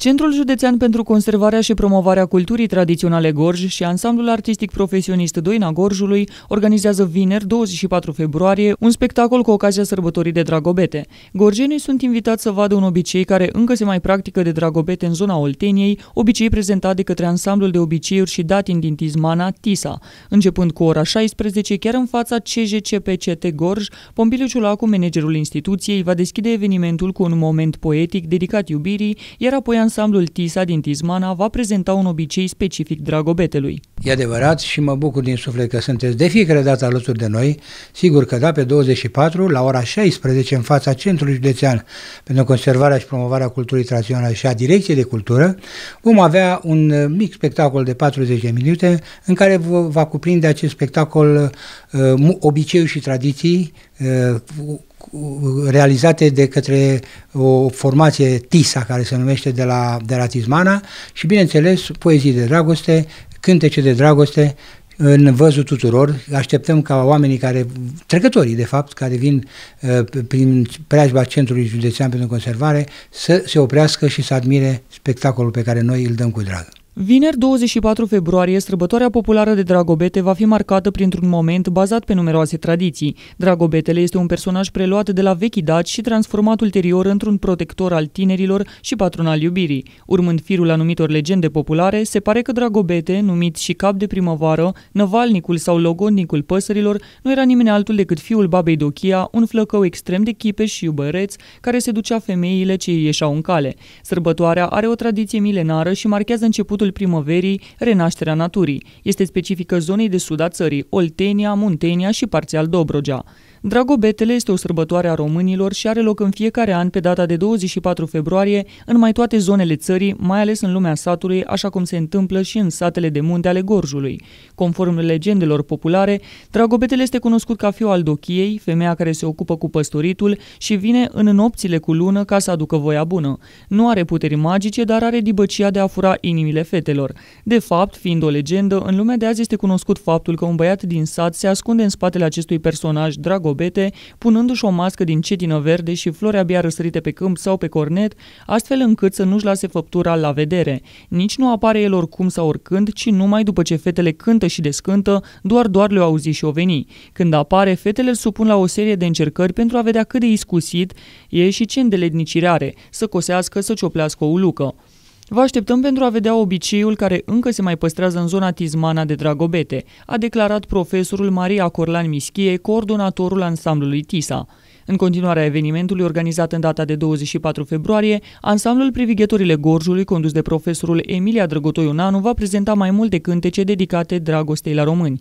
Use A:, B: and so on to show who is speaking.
A: Centrul Județean pentru Conservarea și Promovarea Culturii Tradiționale Gorj și Ansamblul Artistic Profesionist Doina Gorjului organizează vineri, 24 februarie, un spectacol cu ocazia sărbătorii de dragobete. Gorjenii sunt invitați să vadă un obicei care încă se mai practică de dragobete în zona Olteniei, obicei prezentat de către ansamblul de obiceiuri și datin din Tizmana, Tisa, începând cu ora 16, chiar în fața CJCPCT Gorj, Pompiliu Ciulacu, managerul instituției, va deschide evenimentul cu un moment poetic dedicat iubirii, iar apoi ansamblul TISA din Tizmana va prezenta un obicei specific Dragobetelui.
B: E adevărat și mă bucur din suflet că sunteți de fiecare dată alături de noi. Sigur că da, pe 24, la ora 16, în fața Centrului Județean pentru Conservarea și Promovarea Culturii Tradiționale și a Direcției de Cultură, vom avea un mic spectacol de 40 de minute în care va cuprinde acest spectacol uh, obiceiul și tradiții uh, realizate de către o formație TISA, care se numește de la, de la Tismana, și, bineînțeles, poezii de dragoste, cântece de dragoste, în văzul tuturor. Așteptăm ca oamenii care, trecătorii de fapt, care vin uh, prin preajba Centrului Județean pentru Conservare, să se oprească și să admire spectacolul pe care noi îl dăm cu drag.
A: Vineri 24 februarie, sărbătoarea populară de Dragobete va fi marcată printr-un moment bazat pe numeroase tradiții. Dragobetele este un personaj preluat de la vechi daci și transformat ulterior într-un protector al tinerilor și patron al iubirii. Urmând firul anumitor legende populare, se pare că Dragobete, numit și cap de primăvară, năvalnicul sau logodnicul păsărilor, nu era nimeni altul decât fiul babei Dochia, un flăcău extrem de chipeș și iubăreț, care seducea femeile ce ieșau în cale. Sărbătoarea are o tradiție milenară și marchează începutul Mirosul primăverii, renașterea naturii. Este specifică zonei de sud a țării, Oltenia, Muntenia și parțial Dobrogea. Dragobetele este o sărbătoare a românilor și are loc în fiecare an pe data de 24 februarie în mai toate zonele țării, mai ales în lumea satului, așa cum se întâmplă și în satele de munte ale Gorjului. Conform legendelor populare, Dragobetele este cunoscut ca fiul al dochiei, femeia care se ocupă cu păstoritul și vine în nopțile cu lună ca să aducă voia bună. Nu are puteri magice, dar are dibăcia de a fura inimile fetelor. De fapt, fiind o legendă, în lumea de azi este cunoscut faptul că un băiat din sat se ascunde în spatele acestui personaj Dragobetele cobete, punându-și o mască din cetină verde și flori abia răsărite pe câmp sau pe cornet, astfel încât să nu-și lase făptura la vedere. Nici nu apare el oricum sau oricând, ci numai după ce fetele cântă și descântă, doar doar le-au auzit și o veni. Când apare, fetele îl supun la o serie de încercări pentru a vedea cât de iscusit e și ce îndeletnicire are, să cosească, să cioplească o lucă. Vă așteptăm pentru a vedea obiceiul care încă se mai păstrează în zona Tizmana de Dragobete, a declarat profesorul Maria Corlan Mischie, coordonatorul ansamblului TISA. În continuarea evenimentului organizat în data de 24 februarie, ansamblul Privighetorile Gorjului, condus de profesorul Emilia Drăgotoiu Nanu, va prezenta mai multe cântece dedicate dragostei la români.